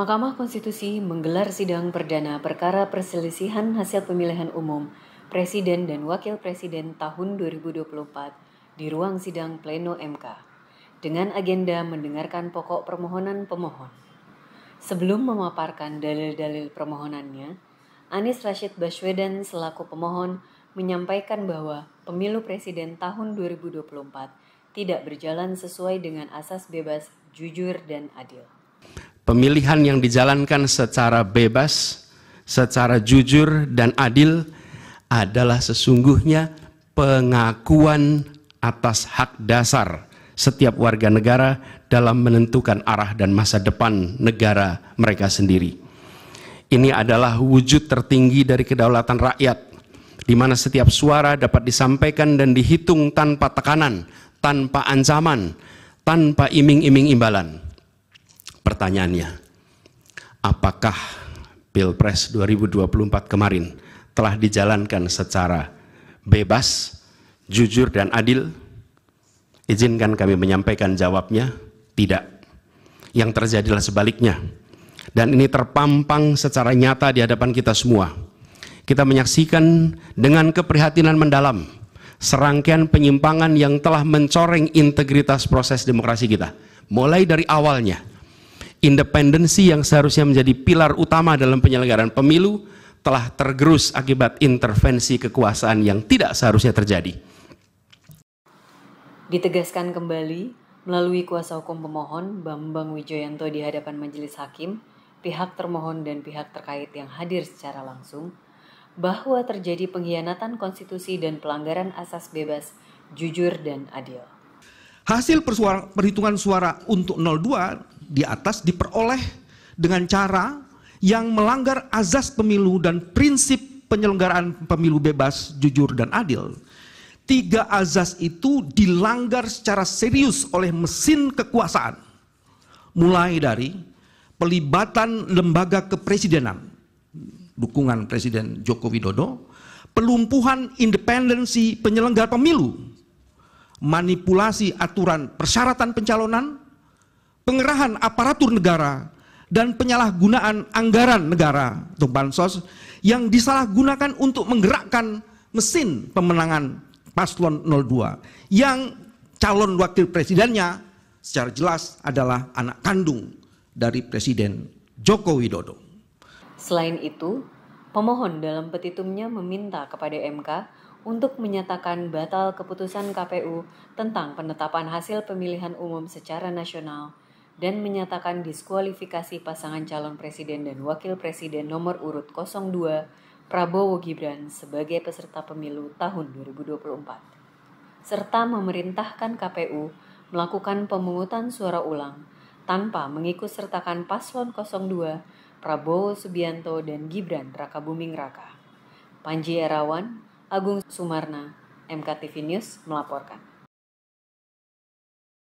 Mahkamah Konstitusi menggelar sidang perdana perkara perselisihan hasil pemilihan umum Presiden dan Wakil Presiden tahun 2024 di ruang sidang Pleno MK dengan agenda mendengarkan pokok permohonan pemohon. Sebelum memaparkan dalil-dalil permohonannya, Anies Rashid Baswedan selaku pemohon menyampaikan bahwa pemilu presiden tahun 2024 tidak berjalan sesuai dengan asas bebas, jujur, dan adil pemilihan yang dijalankan secara bebas, secara jujur dan adil adalah sesungguhnya pengakuan atas hak dasar setiap warga negara dalam menentukan arah dan masa depan negara mereka sendiri. Ini adalah wujud tertinggi dari kedaulatan rakyat, di mana setiap suara dapat disampaikan dan dihitung tanpa tekanan, tanpa ancaman, tanpa iming-iming imbalan pertanyaannya, apakah Pilpres 2024 kemarin telah dijalankan secara bebas, jujur dan adil? Izinkan kami menyampaikan jawabnya, tidak. Yang terjadilah sebaliknya. Dan ini terpampang secara nyata di hadapan kita semua. Kita menyaksikan dengan keprihatinan mendalam serangkaian penyimpangan yang telah mencoreng integritas proses demokrasi kita. Mulai dari awalnya, independensi yang seharusnya menjadi pilar utama dalam penyelenggaraan pemilu telah tergerus akibat intervensi kekuasaan yang tidak seharusnya terjadi. Ditegaskan kembali melalui kuasa hukum pemohon Bambang Wijoyanto di hadapan majelis hakim, pihak termohon dan pihak terkait yang hadir secara langsung bahwa terjadi pengkhianatan konstitusi dan pelanggaran asas bebas, jujur dan adil. Hasil persuara, perhitungan suara untuk 02 di atas diperoleh dengan cara yang melanggar azas pemilu dan prinsip penyelenggaraan pemilu bebas, jujur, dan adil. Tiga azas itu dilanggar secara serius oleh mesin kekuasaan. Mulai dari pelibatan lembaga kepresidenan, dukungan Presiden Joko Widodo, pelumpuhan independensi penyelenggara pemilu, manipulasi aturan persyaratan pencalonan, pengerahan aparatur negara dan penyalahgunaan anggaran negara atau bansos yang disalahgunakan untuk menggerakkan mesin pemenangan paslon 02 yang calon wakil presidennya secara jelas adalah anak kandung dari Presiden Joko Widodo. Selain itu, pemohon dalam petitumnya meminta kepada MK untuk menyatakan batal keputusan KPU tentang penetapan hasil pemilihan umum secara nasional dan menyatakan diskualifikasi pasangan calon presiden dan wakil presiden nomor urut 02 Prabowo Gibran sebagai peserta pemilu tahun 2024 serta memerintahkan KPU melakukan pemungutan suara ulang tanpa mengikutsertakan paslon 02 Prabowo Subianto dan Gibran Raka Buming Raka. Panji Erawan, Agung Sumarna, MKTV News melaporkan.